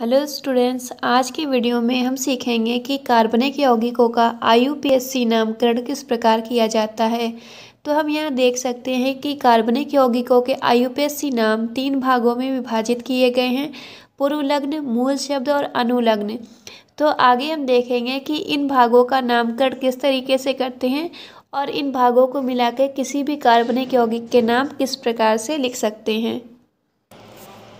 hello students आज की video में हम सीखेंगे कि कार्बनिक यौगिकों का आईयूपीएससी नामकरण किस प्रकार किया जाता है तो हम यहाँ देख सकते हैं कि कार्बनिक यौगिकों के आईयूपीएससी नाम तीन भागों में विभाजित किए गए हैं पूर्व लग्न मूल शब्द और अनुलग्न तो आगे हम देखेंगे कि इन भागों का नामकरण किस तरीके से करते हैं और इन भागों को मिलाकर किसी भी कार्बनिक यौगिक के नाम किस प्रकार से लिख सकते हैं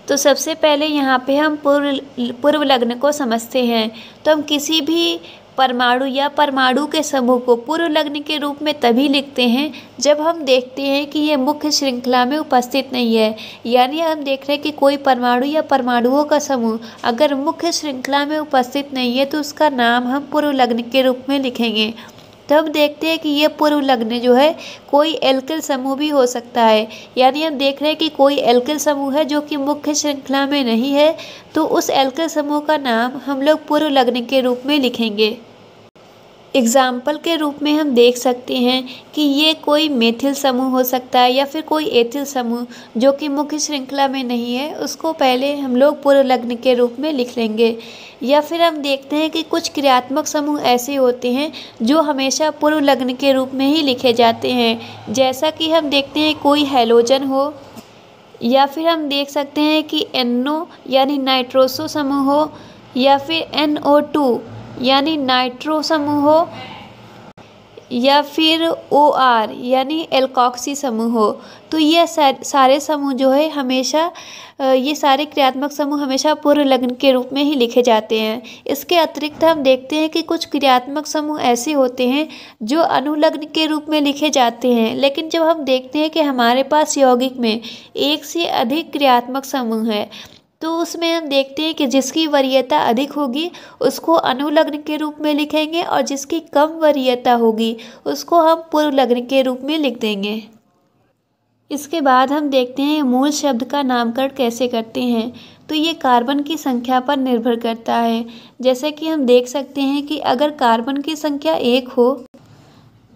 तो सबसे पहले यहाँ पे हम पूर्व पूर्व लग्न को समझते हैं तो हम किसी भी परमाणु या परमाणु के समूह को पूर्व लग्न के रूप में तभी लिखते हैं जब हम देखते हैं कि ये मुख्य श्रृंखला में उपस्थित नहीं है यानी हम देख रहे हैं कि कोई परमाणु या परमाणुओं का समूह अगर मुख्य श्रृंखला में उपस्थित नहीं है तो उसका नाम हम पूर्व लग्न के रूप में लिखेंगे तो हम देखते हैं कि यह पूर्व लग्न जो है कोई एल्किल समूह भी हो सकता है यानी हम देख रहे हैं कि कोई एल्किल समूह है जो कि मुख्य श्रृंखला में नहीं है तो उस एल्किल समूह का नाम हम लोग पूर्व लग्न के रूप में लिखेंगे एग्जाम्पल के रूप में हम देख सकते हैं कि ये कोई मेथिल समूह हो सकता है या फिर कोई एथिल समूह जो कि मुख्य श्रृंखला में नहीं है उसको पहले हम लोग पूर्व लग्न के रूप में लिख लेंगे या फिर हम देखते हैं कि कुछ क्रियात्मक समूह ऐसे होते हैं जो हमेशा पूर्व लग्न के रूप में ही लिखे जाते हैं जैसा कि हम देखते हैं कोई हेलोजन हो या फिर हम देख सकते हैं कि एनो यानी नाइट्रोसो समूह हो या फिर एन ओ टू यानी नाइट्रो समूह हो या फिर ओ आर यानी एल्कॉक्सी समूह हो तो ये सारे समूह जो है हमेशा ये सारे क्रियात्मक समूह हमेशा पूर्व लग्न के रूप में ही लिखे जाते हैं इसके अतिरिक्त हम देखते हैं कि कुछ क्रियात्मक समूह ऐसे होते हैं जो अनुलग्न के रूप में लिखे जाते हैं लेकिन जब हम देखते हैं कि हमारे पास यौगिक में एक से अधिक क्रियात्मक समूह है तो उसमें हम देखते हैं कि जिसकी वरीयता अधिक होगी उसको अनुलग्न के रूप में लिखेंगे और जिसकी कम वरीयता होगी उसको हम पूर्व लग्न के रूप में लिख देंगे इसके बाद हम देखते हैं मूल शब्द का नामकरण कैसे करते हैं तो ये कार्बन की संख्या पर निर्भर करता है जैसे कि हम देख सकते हैं कि अगर कार्बन की संख्या एक हो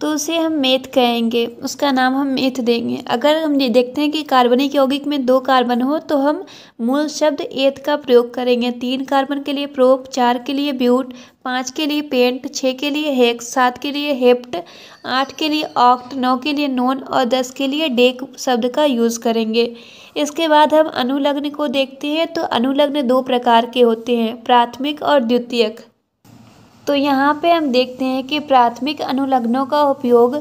तो उसे हम मेथ कहेंगे उसका नाम हम मेथ देंगे अगर हम देखते हैं कि कार्बनिक यौगिक में दो कार्बन हो तो हम मूल शब्द एथ का प्रयोग करेंगे तीन कार्बन के लिए प्रोप चार के लिए ब्यूट पाँच के लिए पेंट छः के लिए हेक्स सात के लिए हेप्ट आठ के लिए ऑक्ट नौ के लिए नोन और दस के लिए डेक शब्द का यूज़ करेंगे इसके बाद हम अनुलग्न को देखते हैं तो अनुलग्न दो प्रकार के होते हैं प्राथमिक और द्वितीयक तो यहाँ पे हम देखते हैं कि प्राथमिक अनुलग्नों का उपयोग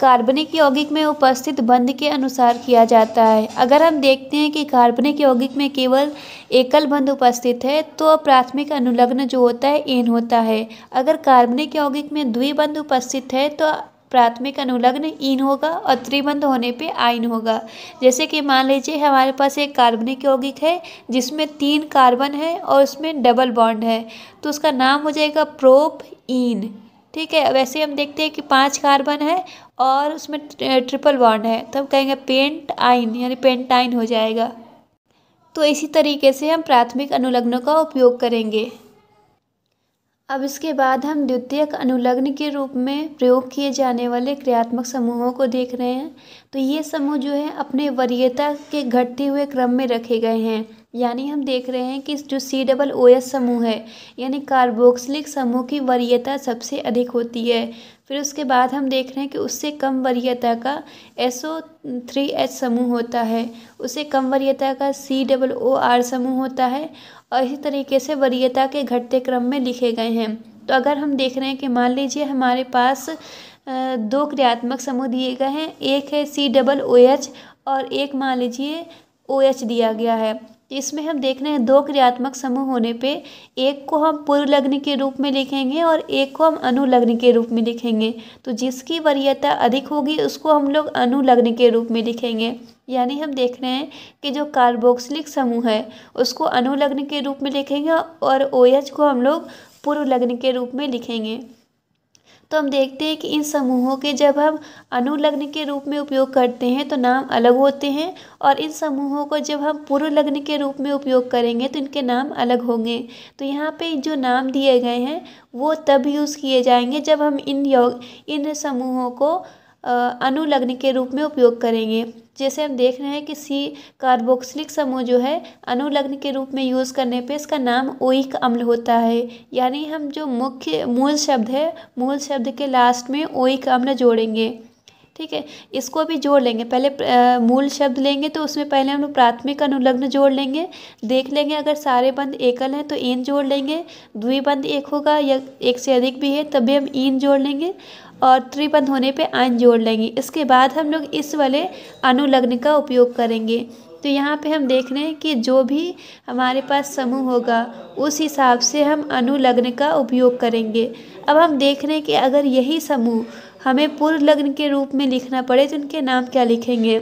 कार्बनिक यौगिक में उपस्थित बंध के अनुसार किया जाता है अगर हम देखते हैं कि कार्बनिक यौगिक में केवल एकल बंध उपस्थित है तो प्राथमिक अनुलग्न जो होता है एन होता है अगर कार्बनिक यौगिक में द्विबंध उपस्थित है तो प्राथमिक अनुलग्न इन होगा और त्रिबंध होने पे आइन होगा जैसे कि मान लीजिए हमारे पास एक कार्बनिक यौगिक है जिसमें तीन कार्बन है और उसमें डबल बॉन्ड है तो उसका नाम हो जाएगा प्रोप इन ठीक है वैसे हम देखते हैं कि पांच कार्बन है और उसमें ट्रिपल बॉन्ड है तो हम कहेंगे पेंट आइन यानी पेंटाइन हो जाएगा तो इसी तरीके से हम प्राथमिक अनुलग्नों का उपयोग करेंगे अब इसके बाद हम द्वितीयक अनुलग्न के रूप में प्रयोग किए जाने वाले क्रियात्मक समूहों को देख रहे हैं तो ये समूह जो है अपने वरीयता के घटते हुए क्रम में रखे गए हैं यानी हम देख रहे हैं कि जो सी डबल ओ एस समूह है यानी कार्बोक्सिलिक समूह की वरीयता सबसे अधिक होती है फिर उसके बाद हम देख रहे हैं कि उससे कम वरीयता का एस ओ थ्री एच समूह होता है उससे कम वरीयता का सी डबल ओ आर समूह होता है और इसी तरीके से वरीयता के घटते क्रम में लिखे गए हैं तो अगर हम देख रहे हैं कि मान लीजिए हमारे पास दो क्रियात्मक समूह दिए गए हैं एक है सी डबल ओ एच और एक मान लीजिए ओ एच दिया गया है इसमें हम देख रहे हैं दो क्रियात्मक समूह होने पे एक को हम पूर्व लग्न के रूप में लिखेंगे और एक को हम अनुलग्न के रूप में लिखेंगे तो जिसकी वरीयता अधिक होगी उसको हम लोग अनुलग्न के रूप में लिखेंगे यानी हम देख रहे हैं कि जो कार्बोक्सिलिक समूह है उसको अनुलग्न के रूप में लिखेंगे और ओ OH को हम लोग पूर्व लग्न के रूप में लिखेंगे तो हम देखते हैं कि इन समूहों के जब हम अनुलग्न के रूप में उपयोग करते हैं तो नाम अलग होते हैं और इन समूहों को जब हम पूर्व लग्न के रूप में उपयोग करेंगे तो इनके नाम अलग होंगे तो यहाँ पे जो नाम दिए गए हैं वो तब यूज़ किए जाएंगे जब हम इन यौ इन समूहों को अनुलग्न के रूप में उपयोग करेंगे जैसे हम देख रहे हैं कि सी कार्बोक्सिलिक समूह जो है अनुलग्न के रूप में यूज़ करने पे इसका नाम ओइक e अम्ल होता है यानी हम जो मुख्य मूल शब्द है मूल शब्द के लास्ट में ओइक e अम्ल जोड़ेंगे ठीक है इसको भी जोड़ लेंगे पहले आ, मूल शब्द लेंगे तो उसमें पहले हम लोग प्राथमिक अनुलग्न जोड़ लेंगे देख लेंगे अगर सारे बंद एकल हैं तो इन जोड़ लेंगे द्विबंध एक होगा या एक से अधिक भी है तब भी हम इन जोड़ लेंगे और त्रिबंध होने पे आन जोड़ लेंगे इसके बाद हम लोग इस वाले अनुलग्न का उपयोग करेंगे तो यहाँ पे हम देख रहे हैं कि जो भी हमारे पास समूह होगा उस हिसाब से हम अनुलग्न का उपयोग करेंगे अब हम देख रहे हैं कि अगर यही समूह हमें पूर्व लग्न के रूप में लिखना पड़े तो इनके नाम क्या लिखेंगे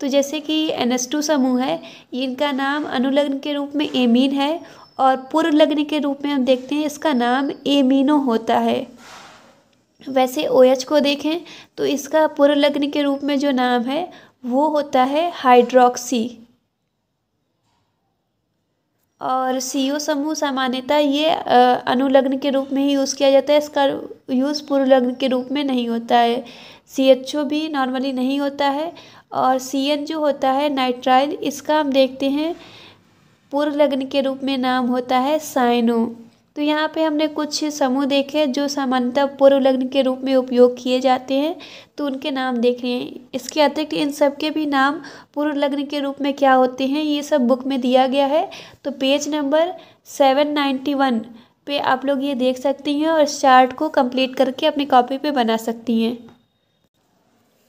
तो जैसे कि एन समूह है इनका नाम अनुलग्न के रूप में एमीन है और पूर्व लग्न के रूप में हम देखते हैं इसका नाम एमीनो होता है वैसे ओ एच को देखें तो इसका पुरलग्न के रूप में जो नाम है वो होता है हाइड्रोक्सी और सी ओ समूह सामान्यतः ये अनुलग्न के रूप में ही यूज़ किया जाता है इसका यूज़ पूर्वलग्न के रूप में नहीं होता है सी एच ओ भी नॉर्मली नहीं होता है और सी एन जो होता है नाइट्राइल इसका हम देखते हैं पूर्वलग्न के रूप में नाम होता है साइनो तो यहाँ पे हमने कुछ समूह देखे जो सामान्यतः पूर्व लग्न के रूप में उपयोग किए जाते हैं तो उनके नाम देख रहे हैं इसके अतिरिक्त इन सब के भी नाम पूर्व लग्न के रूप में क्या होते हैं ये सब बुक में दिया गया है तो page number seven ninety one पे आप लोग ये देख सकती हैं और इस चार्ट को कंप्लीट करके अपनी कॉपी पे बना सकती हैं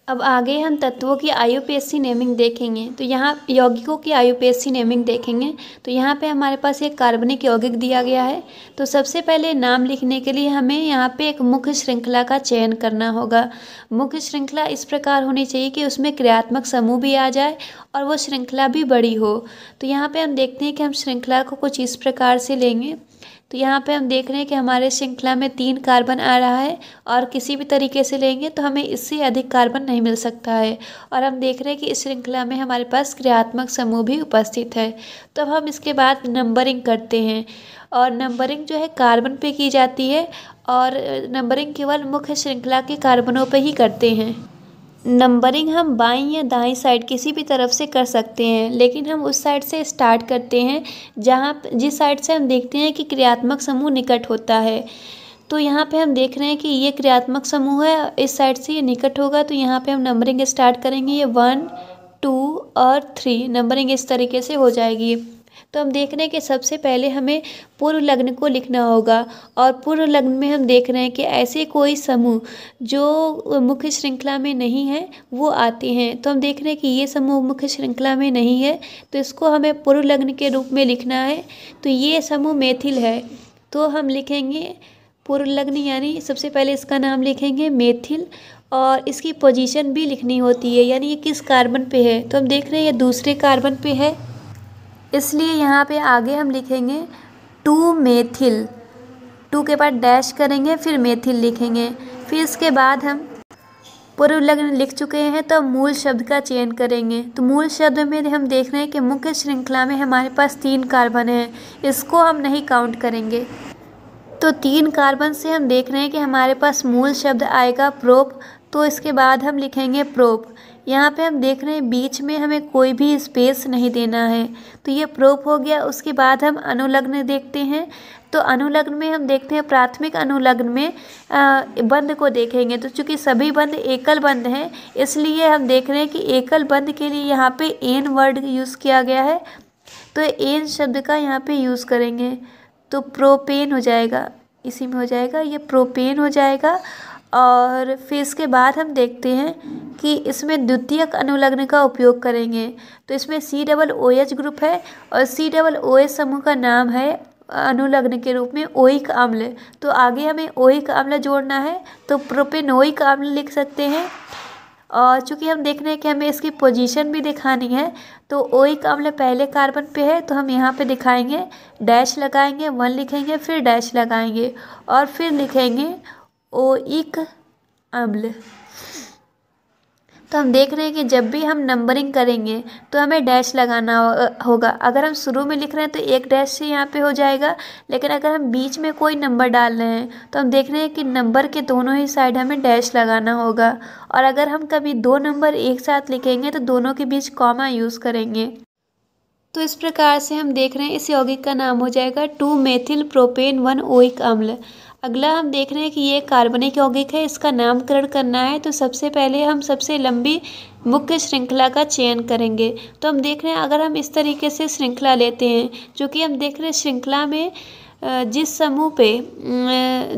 अब आगे हम तत्वों की आईयूपीएससी नेमिंग देखेंगे तो यहाँ यौगिकों की आईयूपीएससी नेमिंग देखेंगे तो यहाँ पे हमारे पास एक कार्बनिक यौगिक दिया गया है तो सबसे पहले नाम लिखने के लिए हमें यहाँ पे एक मुख्य श्रृंखला का चयन करना होगा मुख्य श्रृंखला इस प्रकार होनी चाहिए कि उसमें क्रियात्मक समूह भी आ जाए और वो श्रृंखला भी बड़ी हो तो यहाँ पर हम देखते हैं कि हम श्रृंखला को कुछ इस प्रकार से लेंगे तो यहाँ पे हम देख रहे हैं कि हमारे श्रृंखला में तीन कार्बन आ रहा है और किसी भी तरीके से लेंगे तो हमें इससे अधिक कार्बन नहीं मिल सकता है और हम देख रहे हैं कि इस श्रृंखला में हमारे पास क्रियात्मक समूह भी उपस्थित है तो अब हम इसके बाद नंबरिंग करते हैं और नंबरिंग जो है कार्बन पे की जाती है और नंबरिंग केवल मुख्य श्रृंखला के कार्बनों पर ही करते हैं नंबरिंग हम बाईं या दाईं साइड किसी भी तरफ से कर सकते हैं लेकिन हम उस साइड से स्टार्ट करते हैं जहाँ जिस साइड से हम देखते हैं कि क्रियात्मक समूह निकट होता है तो यहाँ पे हम देख रहे हैं कि ये क्रियात्मक समूह है इस साइड से ये निकट होगा तो यहाँ पे हम नंबरिंग स्टार्ट करेंगे ये वन टू और थ्री नंबरिंग इस तरीके से हो जाएगी तो हम देख रहे हैं कि सबसे पहले हमें पूर्व लग्न को लिखना होगा और पूर्व लग्न में हम देख रहे हैं कि ऐसे कोई समूह जो मुख्य श्रृंखला में नहीं है वो आते हैं तो हम देख रहे हैं कि ये समूह मुख्य श्रृंखला में नहीं है तो इसको हमें पूर्व लग्न के रूप में लिखना है तो ये समूह मैथिल है तो हम लिखेंगे पूर्व लग्न यानी सबसे पहले इसका नाम लिखेंगे मेथिल और इसकी पोजीशन भी लिखनी होती है यानी ये किस कार्बन पे है तो हम देख रहे हैं ये दूसरे कार्बन पे है इसलिए यहाँ पे आगे हम लिखेंगे टू मेथिल टू के बाद डैश करेंगे फिर मेथिल लिखेंगे फिर इसके बाद हम पूर्व लग्न लिख चुके हैं तो मूल शब्द का चयन करेंगे तो मूल शब्द में हम देख रहे हैं कि मुख्य श्रृंखला में हमारे पास तीन कार्बन हैं इसको हम नहीं काउंट करेंगे तो तीन कार्बन से हम देख रहे हैं कि हमारे पास मूल शब्द आएगा प्रोप तो इसके बाद हम लिखेंगे प्रोप यहाँ पे हम देख रहे हैं बीच में हमें कोई भी स्पेस नहीं देना है तो ये प्रोप हो गया उसके बाद हम अनुलग्न देखते हैं तो अनुलग्न में हम देखते हैं प्राथमिक अनुलग्न में बंद को देखेंगे तो चूंकि सभी बंद एकल बंद हैं इसलिए हम देख रहे हैं कि एकल बंद के लिए यहाँ पे एन वर्ड यूज़ किया गया है तो एन शब्द का यहाँ पे यूज़ करेंगे तो प्रोपेन हो जाएगा इसी में हो जाएगा ये प्रोपेन हो जाएगा और फिर इसके बाद हम देखते हैं कि इसमें द्वितीयक अनुलग्न का उपयोग करेंगे तो इसमें C double O H group है और सी डबल ओ एच समूह का नाम है अनुलग्न के रूप में ओइक अम्ल तो आगे हमें ओइक अम्ल जोड़ना है तो प्रोपेनोइक अम्ल लिख सकते हैं और चूँकि हम देख रहे हैं कि हमें इसकी पोजीशन भी दिखानी है तो ओइक अम्ल पहले कार्बन पे है तो हम यहाँ पे दिखाएंगे डैश लगाएंगे वन लिखेंगे फिर डैश लगाएंगे और फिर लिखेंगे ओइक अम्ल तो हम देख रहे हैं कि जब भी हम नंबरिंग करेंगे तो हमें डैश लगाना होगा अगर हम शुरू में लिख रहे हैं तो एक डैश से यहाँ पे हो जाएगा लेकिन अगर हम बीच में कोई नंबर डाल रहे हैं तो हम देख रहे हैं कि नंबर के दोनों ही साइड हमें डैश लगाना होगा और अगर हम कभी दो नंबर एक साथ लिखेंगे तो दोनों के बीच कॉमा यूज़ करेंगे तो इस प्रकार से हम देख रहे हैं इस यौगिक का नाम हो जाएगा two methyl propane one oic अम्ल अगला हम देख रहे हैं कि ये कार्बनिक यौगिक है इसका नामकरण करना है तो सबसे पहले हम सबसे लंबी मुख्य श्रृंखला का चयन करेंगे तो हम देख रहे हैं अगर हम इस तरीके से श्रृंखला लेते हैं जो कि हम देख रहे हैं श्रृंखला में जिस समूह पे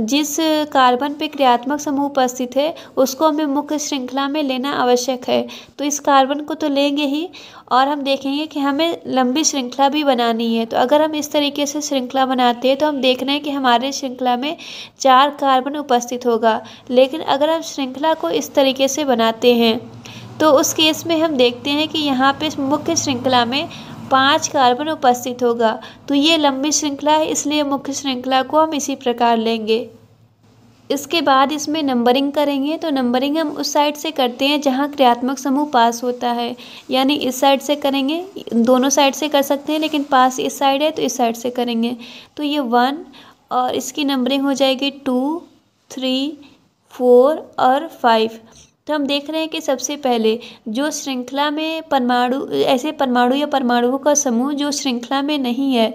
जिस कार्बन पे क्रियात्मक समूह उपस्थित है उसको हमें मुख्य श्रृंखला में लेना आवश्यक है तो इस कार्बन को तो लेंगे ही और हम देखेंगे कि हमें लंबी श्रृंखला भी बनानी है तो अगर हम इस तरीके से श्रृंखला बनाते हैं तो हम देख रहे हैं कि हमारे श्रृंखला में चार कार्बन उपस्थित होगा लेकिन अगर हम श्रृंखला को इस तरीके से बनाते हैं तो उस केस में हम देखते हैं कि यहाँ पे मुख्य श्रृंखला में पाँच कार्बन उपस्थित होगा तो ये लंबी श्रृंखला है इसलिए मुख्य श्रृंखला को हम इसी प्रकार लेंगे इसके बाद इसमें नंबरिंग करेंगे तो नंबरिंग हम उस साइड से करते हैं जहाँ क्रियात्मक समूह पास होता है यानी इस साइड से करेंगे दोनों साइड से कर सकते हैं लेकिन पास इस साइड है तो इस साइड से करेंगे तो ये वन और इसकी नंबरिंग हो जाएगी टू थ्री फोर और फाइव तो हम देख रहे हैं कि सबसे पहले जो श्रृंखला में परमाणु ऐसे परमाणु या परमाणुओं का समूह जो श्रृंखला में नहीं है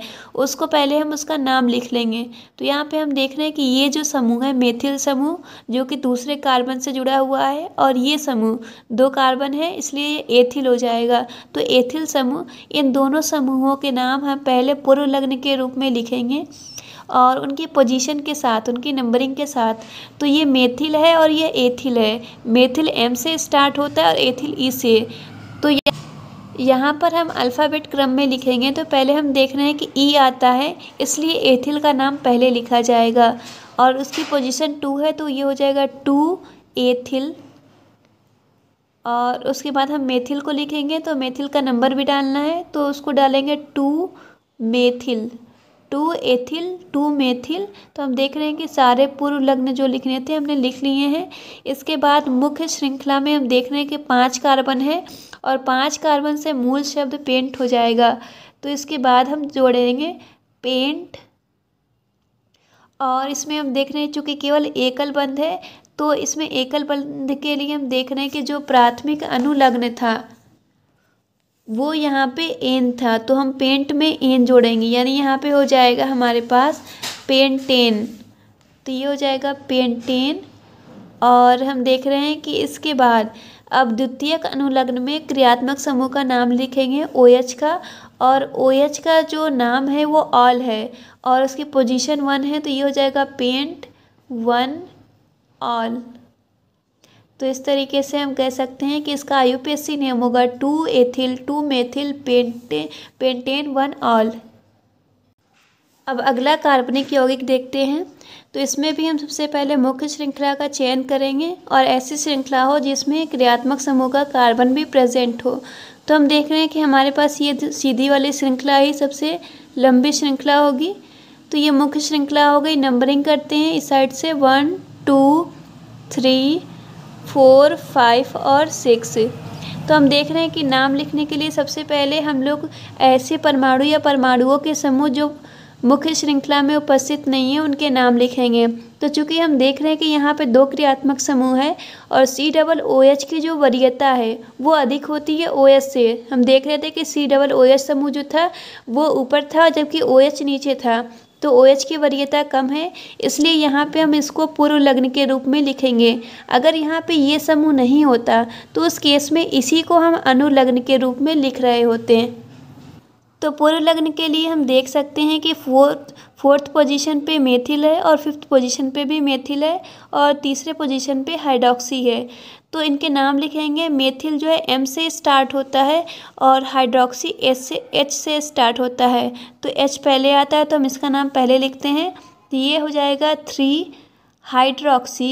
उसको पहले हम उसका नाम लिख लेंगे तो यहाँ पे हम देख रहे हैं कि ये जो समूह है मेथिल समूह जो कि दूसरे कार्बन से जुड़ा हुआ है और ये समूह दो कार्बन है इसलिए ये एथिल हो जाएगा तो एथिल समूह इन दोनों समूहों के नाम हम पहले पूर्व लग्न के रूप में लिखेंगे और उनकी पोजीशन के साथ उनकी नंबरिंग के साथ तो ये मेथिल है और ये एथिल है मेथिल एम से स्टार्ट होता है और एथिल ई e से तो ये यहाँ पर हम अल्फ़ाबेट क्रम में लिखेंगे तो पहले हम देख रहे हैं कि ई e आता है इसलिए एथिल का नाम पहले लिखा जाएगा और उसकी पोजीशन टू है तो ये हो जाएगा टू एथिल और उसके बाद हम मेथिल को लिखेंगे तो मेथिल का नंबर भी डालना है तो उसको डालेंगे two methyl two ethyl two methyl तो हम देख रहे हैं कि सारे पूर्व लग्न जो लिखने थे हमने लिख लिए हैं इसके बाद मुख्य श्रृंखला में हम देख रहे हैं कि पाँच कार्बन है और पाँच कार्बन से मूल शब्द पेंट हो जाएगा तो इसके बाद हम जोड़ेंगे पेंट और इसमें हम देख रहे हैं चूँकि केवल एकल बंध है तो इसमें एकल बंध के लिए हम देख रहे हैं कि जो प्राथमिक अनुलग्न था वो यहाँ पे एन था तो हम पेंट में एन जोड़ेंगे यानी यहाँ पे हो जाएगा हमारे पास पेंटेन तो ये हो जाएगा पेंटेन और हम देख रहे हैं कि इसके बाद अब द्वितीयक अनुलग्न में क्रियात्मक समूह का नाम लिखेंगे ओ OH का और ओ OH का जो नाम है वो ऑल है और उसकी पोजीशन वन है तो ये हो जाएगा पेंट वन ऑल तो इस तरीके से हम कह सकते हैं कि इसका सी नेम होगा two ethyl two methyl pent pentane one ol अब अगला कार्बनिक यौगिक देखते हैं तो इसमें भी हम सबसे पहले मुख्य श्रृंखला का चयन करेंगे और ऐसी श्रृंखला हो जिसमें क्रियात्मक समूह का कार्बन भी प्रेजेंट हो तो हम देख रहे हैं कि हमारे पास ये सीधी वाली श्रृंखला ही सबसे लंबी श्रृंखला होगी तो ये मुख्य श्रृंखला हो गई नंबरिंग करते हैं इस साइड से one two three four five और सिक्स तो हम देख रहे हैं कि नाम लिखने के लिए सबसे पहले हम लोग ऐसे परमाणु या परमाणुओं के समूह जो मुख्य श्रृंखला में उपस्थित नहीं है उनके नाम लिखेंगे तो चूंकि हम देख रहे हैं कि यहाँ पे दो क्रियात्मक समूह है और सी डबल ओ एच की जो वरीयता है वो अधिक होती है ओ एच से हम देख रहे थे कि सी डबल ओ एच समूह जो था वो ऊपर था जबकि ओ एच नीचे था तो ओ OH की वरीयता कम है इसलिए यहाँ पे हम इसको पूर्व लग्न के रूप में लिखेंगे अगर यहाँ पे ये समूह नहीं होता तो उस केस में इसी को हम अनुलग्न के रूप में लिख रहे होते हैं तो पूर्व लग्न के लिए हम देख सकते हैं कि फोर्थ फोर्थ पोजीशन पे मेथिल है और फिफ्थ पोजीशन पे भी मेथिल है और तीसरे पोजीशन पे हाइड्रॉक्सी है तो इनके नाम लिखेंगे मेथिल जो है एम से स्टार्ट होता है और हाइड्रोक्सी एच से एच से स्टार्ट होता है तो एच पहले आता है तो हम इसका नाम पहले लिखते हैं तो ये हो जाएगा थ्री हाइड्रोक्सी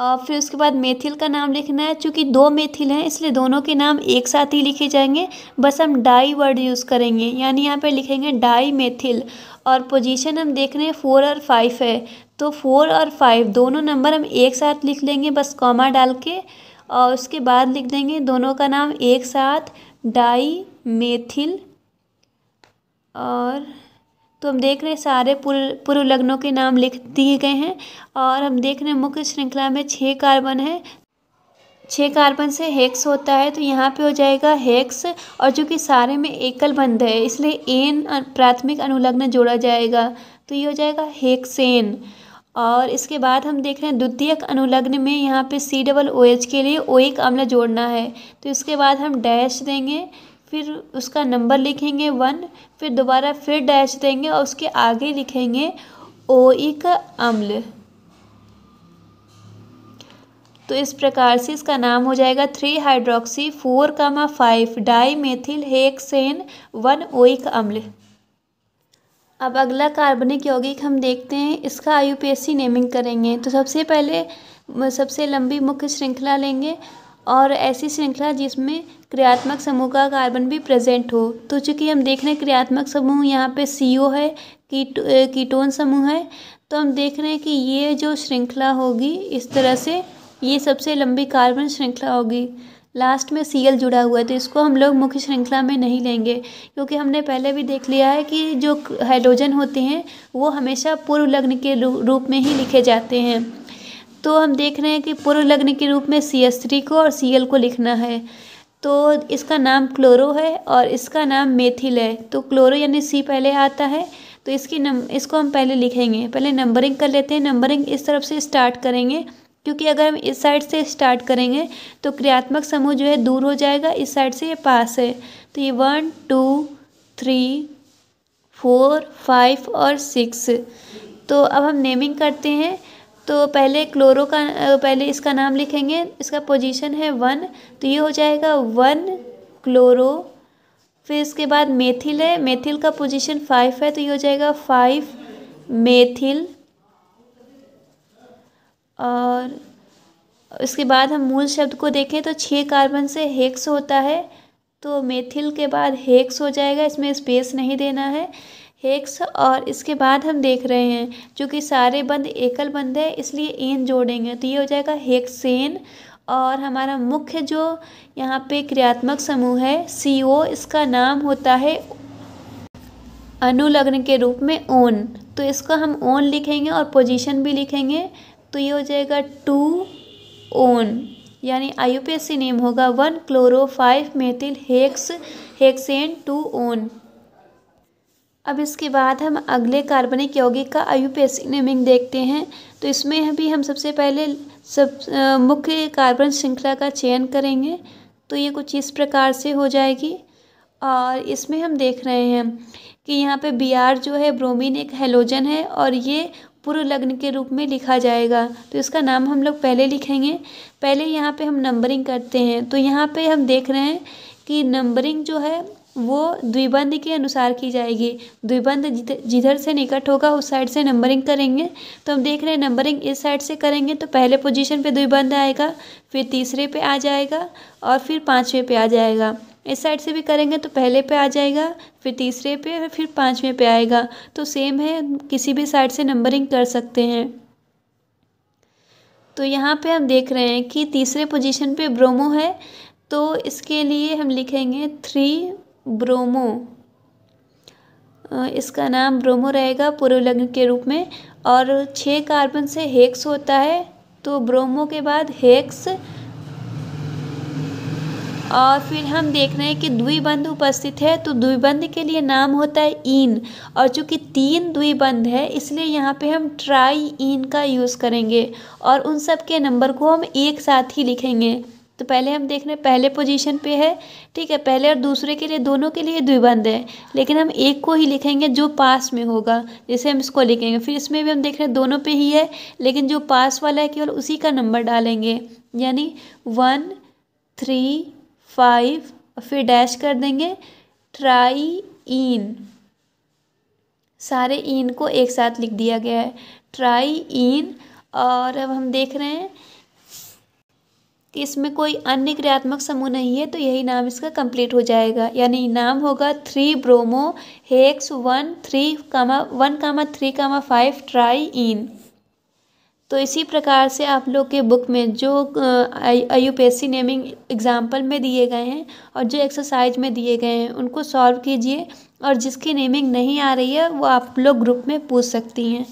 और फिर उसके बाद मेथिल का नाम लिखना है क्योंकि दो मेथिल हैं इसलिए दोनों के नाम एक साथ ही लिखे जाएंगे बस हम डाई वर्ड यूज़ करेंगे यानी यहाँ पर लिखेंगे डाई मेथिल और पोजीशन हम देख रहे हैं फोर और फाइव है तो फोर और फाइव दोनों नंबर हम एक साथ लिख लेंगे बस कॉमा डाल के और उसके बाद लिख देंगे दोनों का नाम एक साथ डाई मेथिल और तो हम देख रहे हैं सारे पूर्व पूर्व लग्नों के नाम लिख दिए गए हैं और हम देख रहे हैं मुख्य श्रृंखला में छः कार्बन है छः कार्बन से हेक्स होता है तो यहाँ पे हो जाएगा हेक्स और जो कि सारे में एकल बंध है इसलिए एन प्राथमिक अनुलग्न जोड़ा जाएगा तो ये हो जाएगा हेक्सेन और इसके बाद हम देख रहे हैं द्वितीयक अनुलग्न में यहाँ पे सी डबल ओ एच के लिए ओ एक अम्ल जोड़ना है तो इसके बाद हम डैश देंगे फिर उसका नंबर लिखेंगे वन फिर दोबारा फिर डैश देंगे और उसके आगे लिखेंगे ओ एक अम्ल तो इस प्रकार से इसका नाम हो जाएगा three hydroxy four comma five di methyl hexane one oic अम्ल अब अगला कार्बनिक यौगिक हम देखते हैं इसका आई नेमिंग करेंगे तो सबसे पहले सबसे लंबी मुख्य श्रृंखला लेंगे और ऐसी श्रृंखला जिसमें क्रियात्मक समूह का कार्बन भी प्रेजेंट हो तो चूँकि हम देख रहे हैं क्रियात्मक समूह यहाँ पे सी है कीट कीटोन समूह है तो हम देख रहे हैं कि ये जो श्रृंखला होगी इस तरह से ये सबसे लंबी कार्बन श्रृंखला होगी लास्ट में सी एल जुड़ा हुआ है तो इसको हम लोग मुख्य श्रृंखला में नहीं लेंगे क्योंकि हमने पहले भी देख लिया है कि जो हाइड्रोजन होते हैं वो हमेशा पूर्व लग्न के रूप में ही लिखे जाते हैं तो हम देख रहे हैं कि पूर्व लग्न के रूप में सी एस थ्री को और सी एल को लिखना है तो इसका नाम क्लोरो है और इसका नाम मेथिल है तो क्लोरो यानी सी पहले आता है तो इसकी नम इसको हम पहले लिखेंगे पहले नंबरिंग कर लेते हैं नंबरिंग इस तरफ से स्टार्ट करेंगे क्योंकि अगर हम इस साइड से स्टार्ट करेंगे तो क्रियात्मक समूह जो है दूर हो जाएगा इस साइड से ये पास है तो ये one two three four five और सिक्स तो अब हम नेमिंग करते हैं तो पहले क्लोरो का पहले इसका नाम लिखेंगे इसका पोजीशन है वन तो ये हो जाएगा वन क्लोरो फिर इसके बाद मेथिल है मेथिल का पोजीशन फाइव है तो ये हो जाएगा फाइव मेथिल और उसके बाद हम मूल शब्द को देखें तो छः कार्बन से हेक्स होता है तो मेथिल के बाद हेक्स हो जाएगा इसमें स्पेस नहीं देना है हेक्स और इसके बाद हम देख रहे हैं क्योंकि सारे बंद एकल बंद है इसलिए एन जोड़ेंगे तो ये हो जाएगा हेक्सेन और हमारा मुख्य जो यहाँ पे क्रियात्मक समूह है सी ओ इसका नाम होता है अनुलग्न के रूप में ओन तो इसको हम ओन लिखेंगे और पोजीशन भी लिखेंगे तो ये हो जाएगा टू ओन यानी आई नेम होगा one chloro five methyl hex hexane two one अब इसके बाद हम अगले कार्बनिक यौगिक का आयु नेमिंग देखते हैं तो इसमें भी हम सबसे पहले सब मुख्य कार्बन श्रृंखला का चयन करेंगे तो ये कुछ इस प्रकार से हो जाएगी और इसमें हम देख रहे हैं कि यहाँ पे बी आर जो है ब्रोमीन एक हेलोजन है और ये पूर्व लग्न के रूप में लिखा जाएगा तो इसका नाम हम लोग पहले लिखेंगे पहले यहाँ पे हम नंबरिंग करते हैं तो यहाँ पे हम देख रहे हैं कि नंबरिंग जो है वो द्विबंध के अनुसार की जाएगी द्विबंध जिधर से निकट होगा उस साइड से नंबरिंग करेंगे तो हम देख रहे हैं नंबरिंग इस साइड से करेंगे तो पहले पोजीशन पे द्विबंध आएगा फिर तीसरे पे आ जाएगा और फिर पाँचवें पे आ जाएगा इस साइड से भी करेंगे तो पहले पे आ जाएगा फिर तीसरे पे और फिर पाँचवें पे आएगा तो सेम है किसी भी साइड से नंबरिंग कर सकते हैं तो यहाँ पे हम देख रहे हैं कि तीसरे पोजीशन पे ब्रोमो है तो इसके लिए हम लिखेंगे थ्री ब्रोमो इसका नाम ब्रोमो रहेगा पूर्व लग्न के रूप में और छः कार्बन से हेक्स होता है तो ब्रोमो के बाद हेक्स और फिर हम देख रहे हैं कि द्विबंध उपस्थित है तो द्विबंध के लिए नाम होता है ईन और चूँकि तीन द्विबंध है इसलिए यहाँ पे हम ट्राई ईन का यूज़ करेंगे और उन सब के नंबर को हम एक साथ ही लिखेंगे तो पहले हम देख रहे हैं पहले पोजीशन पे है ठीक है पहले और दूसरे के लिए दोनों के लिए द्विबंध है लेकिन हम एक को ही लिखेंगे जो पास में होगा जैसे हम इसको लिखेंगे फिर इसमें भी हम देख रहे हैं दोनों पे ही है लेकिन जो पास वाला है केवल उसी का नंबर डालेंगे यानी वन थ्री फाइव और फिर डैश कर देंगे ट्राई इन सारे इन को एक साथ लिख दिया गया है ट्राई इन और अब हम देख रहे हैं कि इसमें कोई अन्य क्रियात्मक समूह नहीं है तो यही नाम इसका कंप्लीट हो जाएगा यानी नाम होगा three bromo hex one three comma one comma three comma five triene तो इसी प्रकार से आप लोग के बुक में जो IUPAC naming example में दिए गए हैं और जो एक्सरसाइज में दिए गए हैं उनको सॉल्व कीजिए और जिसकी नेमिंग नहीं आ रही है वो आप लोग ग्रुप में पूछ सकती हैं